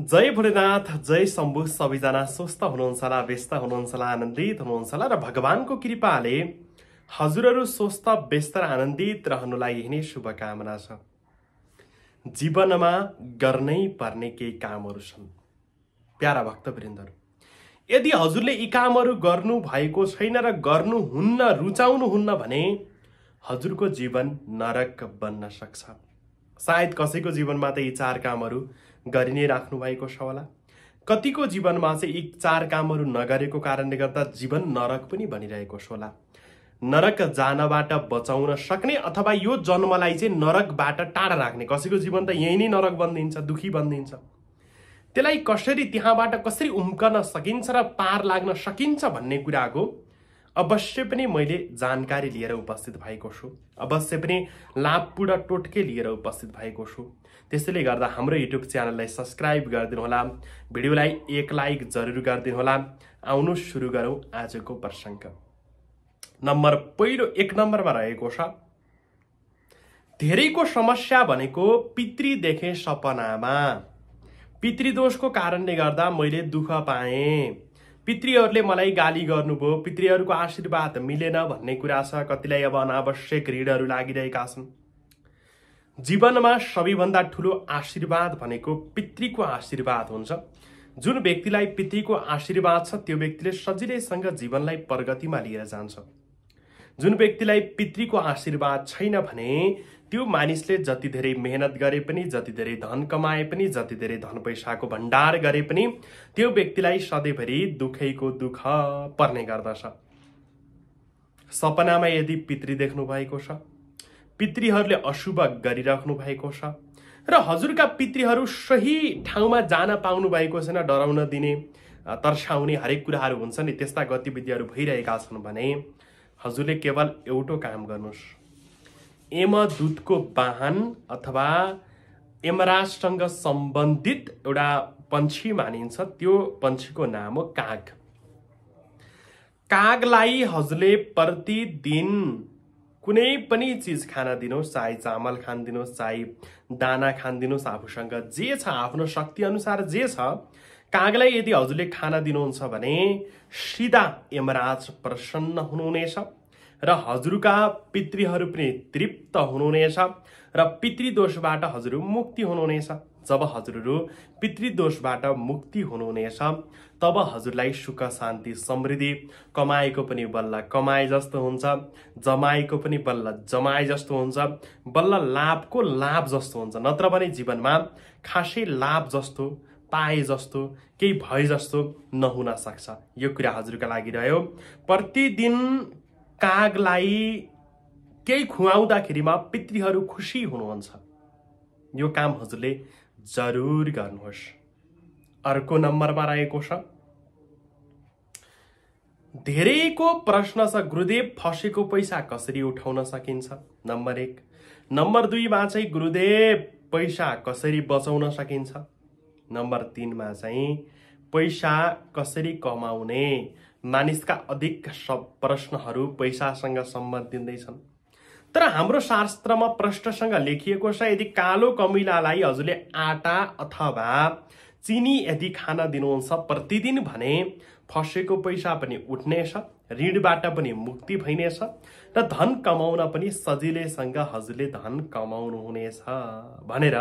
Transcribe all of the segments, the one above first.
जय भोलेनाथ जय शम्भु सबैजना स्वस्थ हुनुहुन्छ होला व्यस्त हुनुहुन्छ होला आनन्दित हुनुहुन्छ होला र भगवान्को कृपाले हजुरहरू स्वस्थ व्यस्त र आनन्दित रहनुलाई यही नै शुभकामना छ जीवनमा गर्नै पर्ने केही कामहरू छन् प्यारा भक्त भक्तवृन्दहरू यदि हजुरले यी कामहरू गर्नु भएको छैन र गर्नुहुन्न रुचाउनुहुन्न भने हजुरको जीवन नरक बन्न सक्छ सायद कसैको जीवनमा त यी चार कामहरू गरि नै भएको छ होला कतिको जीवनमा चाहिँ एक चार कामहरू नगरेको कारणले गर्दा जीवन नरक पनि भनिरहेको छ होला नरक जानबाट बचाउन सक्ने अथवा यो जन्मलाई चाहिँ नरकबाट टाढा राख्ने कसैको जीवन त यहीँ नै नरक बनिदिन्छ दुखी बनिदिन्छ त्यसलाई कसरी त्यहाँबाट कसरी उम्कन सकिन्छ र पार लाग्न सकिन्छ भन्ने कुराको अवश्य पनि मैले जानकारी लिएर उपस्थित भएको छु अवश्य पनि लाभपूर्ण टोटके लिएर उपस्थित भएको छु त्यसैले गर्दा हाम्रो युट्युब च्यानललाई सब्सक्राइब गरिदिनुहोला भिडियोलाई एक लाइक जरुर गरिदिनुहोला आउनु सुरु गरौँ आजको प्रसङ्ग नम्बर पहिलो एक नम्बरमा रहेको छ धेरैको समस्या भनेको पितृदेखेँ सपनामा पितृदोषको कारणले गर्दा मैले दुःख पाएँ पितृहरूले मलाई गाली गर्नुभयो पितृहरूको आशीर्वाद मिलेन भन्ने कुरा छ कतिलाई अब अनावश्यक ऋणहरू लागिरहेका छन् जीवनमा सबैभन्दा ठुलो आशीर्वाद भनेको पितृको आशीर्वाद हुन्छ जुन व्यक्तिलाई पितृको आशीर्वाद छ त्यो व्यक्तिले सजिलैसँग जीवनलाई प्रगतिमा लिएर जान्छ जुन व्यक्तिलाई पितृको आशीर्वाद छैन भने त्यो मानिसले जति धेरै मेहनत गरे पनि जति धेरै धन कमाए पनि जति धेरै धन पैसाको भण्डार गरे पनि त्यो व्यक्तिलाई सधैँभरि दुखैको दुःख पर्ने गर्दछ सपनामा यदि पितृ देख्नु भएको छ पितृहरूले अशुभ गरिराख्नु भएको छ र हजुरका पितृहरू सही ठाउँमा जान पाउनु भएको छैन डराउन दिने तर्साउने हरेक कुराहरू हुन्छ नि त्यस्ता गतिविधिहरू भइरहेका छन् भने हजुरले केवल एउटो काम गर्नुहोस् यमदूतको वाहन अथवा यमराजसँग सम्बन्धित एउटा पन्छी मानिन्छ त्यो पन्छीको नाम हो काग कागलाई हजुरले प्रतिदिन कुनै पनि चिज खान दिनुहोस् चाहे चामल खान दिनुहोस् चाहे दाना खान दिनुहोस् आफूसँग जे छ आफ्नो शक्तिअनुसार जे छ कागलाई यदि हजुरले खाना दिनुहुन्छ भने सिधा यमराज प्रसन्न हुनुहुनेछ र हजुरका पितृहरू पनि तृप्त हुनुहुनेछ र पितृदोषबाट हजुर मुक्ति हुनुहुनेछ जब हजुरहरू पितृदोषबाट मुक्ति हुनुहुनेछ तब हजुरलाई सुख शान्ति समृद्धि कमाएको पनि बल्ल कमाए जस्तो हुन्छ जमाएको पनि बल्ल जमाए जस्तो हुन्छ बल्ल लाभको लाभ जस्तो हुन्छ नत्र भने जीवनमा खासै लाभ जस्तो पाए जस्तो केही भए जस्तो नहुन सक्छ यो कुरा हजुरका लागि रह्यो प्रतिदिन कागलाई केही खुवाउँदाखेरिमा पितृहरू खुसी हुनुहुन्छ यो काम हजुरले जरुर गर्नुहोस् अर्को नम्बरमा रहेको छ धेरैको प्रश्न छ गुरुदेव फसेको पैसा कसरी उठाउन सकिन्छ नम्बर एक नम्बर दुईमा चाहिँ गुरुदेव पैसा कसरी बचाउन सकिन्छ नम्बर तिनमा चाहिँ पैसा कसरी कमाउने मानिसका अधिक सब प्रश्नहरू पैसासँग सम्बन्धिँदैछन् तर हाम्रो शास्त्रमा प्रश्नसँग लेखिएको छ यदि कालो कमिलालाई हजुरले आटा अथवा चिनी यदि खान दिनुहुन्छ प्रतिदिन भने फसेको पैसा पनि उठ्नेछ ऋणबाट पनि मुक्ति भइनेछ र धन कमाउन पनि सजिलैसँग हजुरले धन कमाउनुहुनेछ भनेर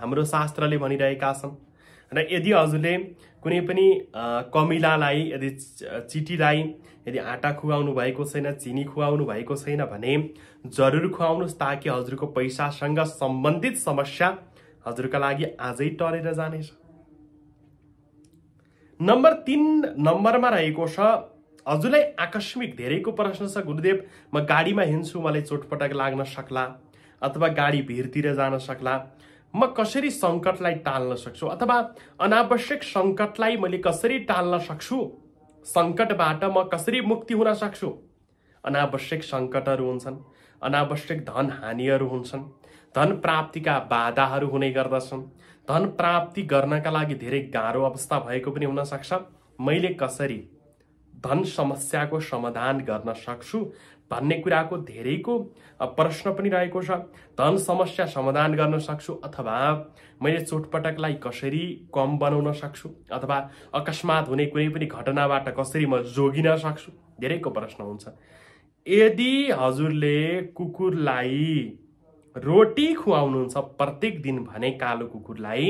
हाम्रो शास्त्रले भनिरहेका छन् र यदि हजुरले कुनै पनि कमिलालाई यदि चिटीलाई यदि आँटा खुवाउनु भएको छैन चिनी खुवाउनु भएको छैन भने जरुर खुवाउनुहोस् ताकि हजुरको पैसासँग सम्बन्धित समस्या हजुरका लागि आजै टरेर जानेछ नम्बर तिन नम्बरमा रहेको छ हजुरलाई आकस्मिक धेरैको प्रश्न छ गुरुदेव म गाडीमा हिँड्छु मलाई चोटपटक लाग्न सक्ला अथवा गाडी भिरतिर जान सक्ला म कसरी सङ्कटलाई टाल्न सक्छु अथवा अनावश्यक सङ्कटलाई मैले कसरी टाल्न सक्छु सङ्कटबाट म कसरी मुक्ति हुन सक्छु अनावश्यक सङ्कटहरू हुन्छन् अनावश्यक धन हानिहरू हुन्छन् धन प्राप्तिका बाधाहरू हुने गर्दछन् धन प्राप्ति गर्नका लागि धेरै गाह्रो अवस्था भएको पनि हुनसक्छ मैले कसरी धन समस्याको समाधान गर्न सक्छु भन्ने कुराको धेरैको प्रश्न पनि रहेको छ धन समस्या समाधान गर्न सक्छु अथवा मैले चोटपटकलाई कसरी कम बनाउन सक्छु अथवा अकस्मात हुने कुनै पनि घटनाबाट कसरी म जोगिन सक्छु धेरैको प्रश्न हुन्छ यदि हजुरले कुकुरलाई रोटी खुवाउनुहुन्छ प्रत्येक दिन भने कालो कुकुरलाई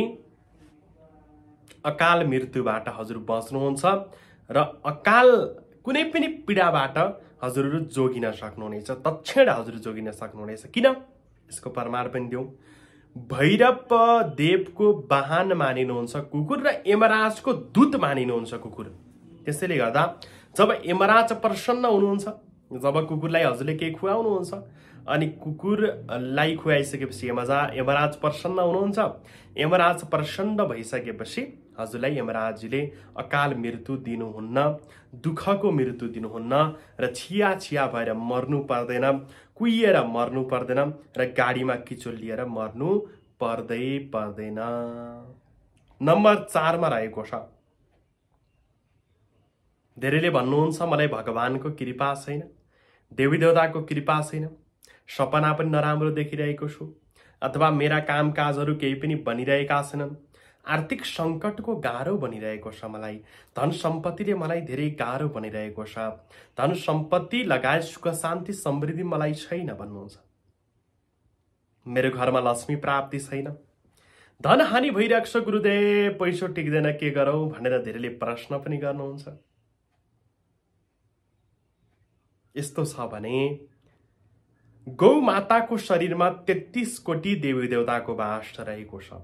अकाल मृत्युबाट हजुर बच्नुहुन्छ र अकाल कुनै पनि पीडाबाट हजुरहरू जोगिन सक्नुहुनेछ तक्षण हजुर जोगिन सक्नुहुनेछ किन यसको प्रमाण पनि दिउँ भैरव देवको वाहन मानिनुहुन्छ कुकुर र यमराजको दूत मानिनुहुन्छ कुकुर त्यसैले गर्दा जब यमराज प्रसन्न हुनुहुन्छ जब कुकुरलाई हजुरले केही खुवाउनुहुन्छ अनि कुकुरलाई खुवाइसकेपछि यमजा यमराज प्रसन्न हुनुहुन्छ यमराज प्रसन्न भइसकेपछि हजुरलाई यमराजीले अकाल मृत्यु दिनुहुन्न दुःखको मृत्यु दिनुहुन्न र छिया छिया भएर मर्नु पर्दैन कुहिएर मर्नु पर्दैन र गाडीमा किचो लिएर मर्नु पर्दै पर्दैन नम्बर चारमा रहेको छ धेरैले भन्नुहुन्छ मलाई भगवानको कृपा छैन देवी देवताको कृपा छैन सपना पनि नराम्रो देखिरहेको छु अथवा मेरा कामकाजहरू केही पनि बनिरहेका छैनन् आर्थिक सङ्कटको गाह्रो बनिरहेको छ मलाई धन सम्पत्तिले मलाई धेरै गाह्रो बनिरहेको छ धन सम्पत्ति लगायत सुख शान्ति समृद्धि मलाई छैन भन्नुहुन्छ मेरो घरमा लक्ष्मी प्राप्ति छैन धन हानि भइरहेको छ गुरुदेव पैसो टिक्दैन के गरौँ भनेर धेरैले प्रश्न पनि गर्नुहुन्छ यस्तो छ भने गौ माताको शरीरमा तेत्तिस कोटी देवी देवताको वास रहेको छ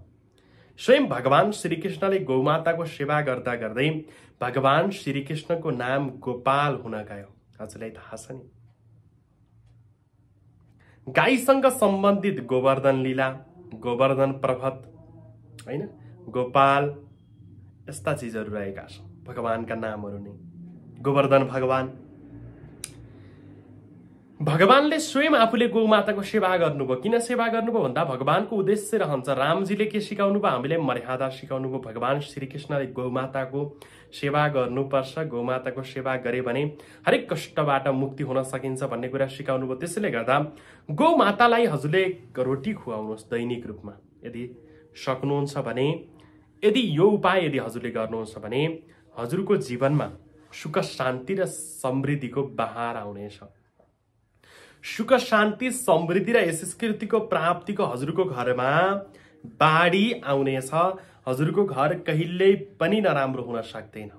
स्वयं भगवान् श्रीकृष्णले गौमाताको सेवा गर्दा गर्दै भगवान् श्रीकृष्णको नाम गोपाल हुन गयो हजुरलाई थाहा छ नि गाईसँग सम्बन्धित गोवर्धन लीला गोवर्धन प्रभत होइन गोपाल यस्ता चिजहरू रहेका छन् भगवानका नामहरू नै गोवर्धन भगवान भगवान्ले स्वयं आफूले गौमाताको सेवा गर्नुभयो किन सेवा गर्नुभयो भन्दा भगवान्को उद्देश्य रहन्छ रामजीले के सिकाउनु भयो हामीले मर्यादा सिकाउनु भयो भगवान् श्रीकृष्णले गौमाताको सेवा गर्नुपर्छ गौमाताको सेवा गरे भने हरेक कष्टबाट मुक्ति हुन सकिन्छ भन्ने कुरा सिकाउनु भयो त्यसैले गर्दा गौमातालाई हजुरले रोटी खुवाउनुहोस् दैनिक रूपमा यदि सक्नुहुन्छ भने यदि यो उपाय यदि हजुरले गर्नुहुन्छ भने हजुरको जीवनमा सुख शान्ति र समृद्धिको बहार आउनेछ सुख शान्ति समृद्धि र यशस्कृतिको प्राप्तिको हजुरको घरमा बाढी आउनेछ हजुरको घर कहिल्यै पनि नराम्रो हुन सक्दैन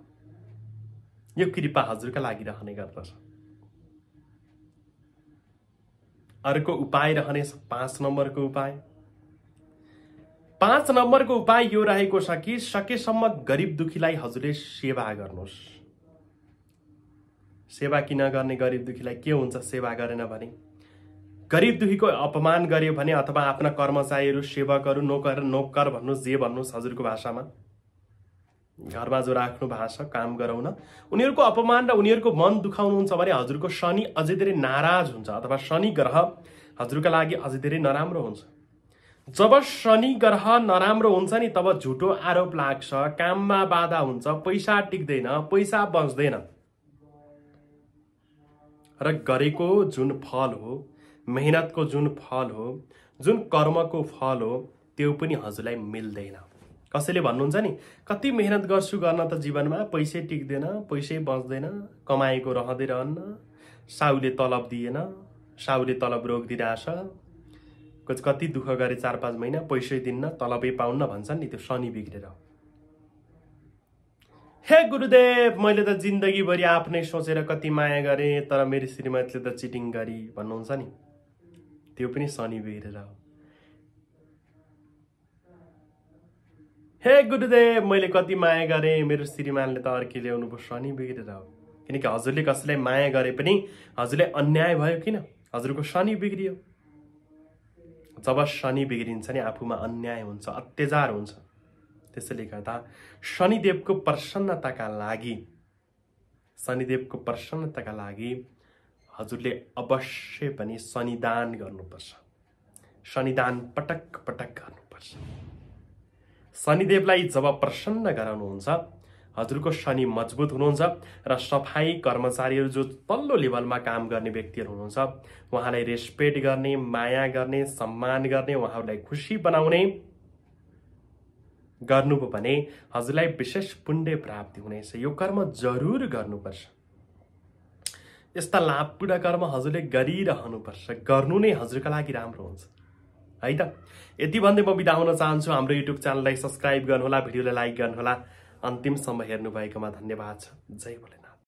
यो कृपा हजुरका लागि रहने गर्दछ अर्को उपाय रहनेछ पाँच नम्बरको उपाय पाँच नम्बरको उपाय यो रहेको छ कि सकेसम्म गरिब दुखीलाई हजुरले सेवा गर्नुहोस् सेवा किन गर्ने गरिब दुखीलाई के हुन्छ सेवा गरेन भने गरिब दुखीको अपमान गर्यो भने अथवा आफ्ना कर्मचारीहरू सेवकहरू नोकर नोकर भन्नु जे भन्नुहोस् हजुरको भाषामा घरमा जो राख्नु भाषा काम गराउन उनीहरूको अपमान र उनीहरूको मन दुखाउनुहुन्छ भने हजुरको शनि अझै धेरै नाराज हुन्छ अथवा शनि ग्रह हजुरका लागि अझै धेरै नराम्रो हुन्छ जब शनि ग्रह नराम्रो हुन्छ नि तब झुटो आरोप लाग्छ काममा बाधा हुन्छ पैसा टिक्दैन पैसा बच्दैन र गरेको जुन फल हो मेहनतको जुन फल हो जुन कर्मको फल हो त्यो पनि हजुरलाई मिल्दैन कसैले भन्नुहुन्छ नि कति मेहनत गर्छु गर्न त जीवनमा पैसै टिक्दैन पैसै बच्दैन कमाएको रहँदै रहन्न साउले तलब दिएन साउले तलब दिइरहेछ कति दुःख गरे चार पाँच महिना पैसै दिन्न तलबै पाउन्न भन्छन् नि त्यो शनि बिग्रेर हे गुरुदेव मैले त जिन्दगीभरि आफ्नै सोचेर कति माया गरेँ तर मेरो श्रीमतीले त चिटिङ गरी भन्नुहुन्छ नि त्यो पनि शनि बिग्रेर हो हे गुरुदेव मैले कति माया गरेँ मेरो श्रीमानले त अर्की ल्याउनु भयो शनि बिग्रेर हो किनकि हजुरले कसैलाई माया गरे पनि हजुरले अन्याय भयो किन हजुरको शनि बिग्रियो जब शनि बिग्रिन्छ नि आफूमा अन्याय हुन्छ अत्याचार हुन्छ त्यसैले गर्दा शनिदेवको प्रसन्नताका लागि शनिदेवको प्रसन्नताका लागि हजुरले अवश्य पनि शनिदान गर्नुपर्छ शनिदान पटक पटक गर्नुपर्छ शनिदेवलाई जब प्रसन्न गराउनुहुन्छ हजुरको शनि मजबुत हुनुहुन्छ र सफाई कर्मचारीहरू जो तल्लो लेभलमा काम गर्ने व्यक्तिहरू हुनुहुन्छ उहाँलाई रेस्पेक्ट गर्ने माया गर्ने सम्मान गर्ने उहाँहरूलाई खुसी बनाउने गर्नुभयो भने हजुरलाई विशेष पुण्य प्राप्ति हुनेछ यो कर्म जरुर गर्नुपर्छ यस्ता लाभपूर्ण कर्म हजुरले गरिरहनुपर्छ गर्नु नै हजुरका लागि राम्रो हुन्छ है त यति भन्दै म बिदा हुन चाहन्छु हाम्रो युट्युब च्यानललाई सब्सक्राइब गर्नुहोला भिडियोलाई लाइक गर्नुहोला अन्तिमसम्म हेर्नुभएकोमा धन्यवाद छ जय बोले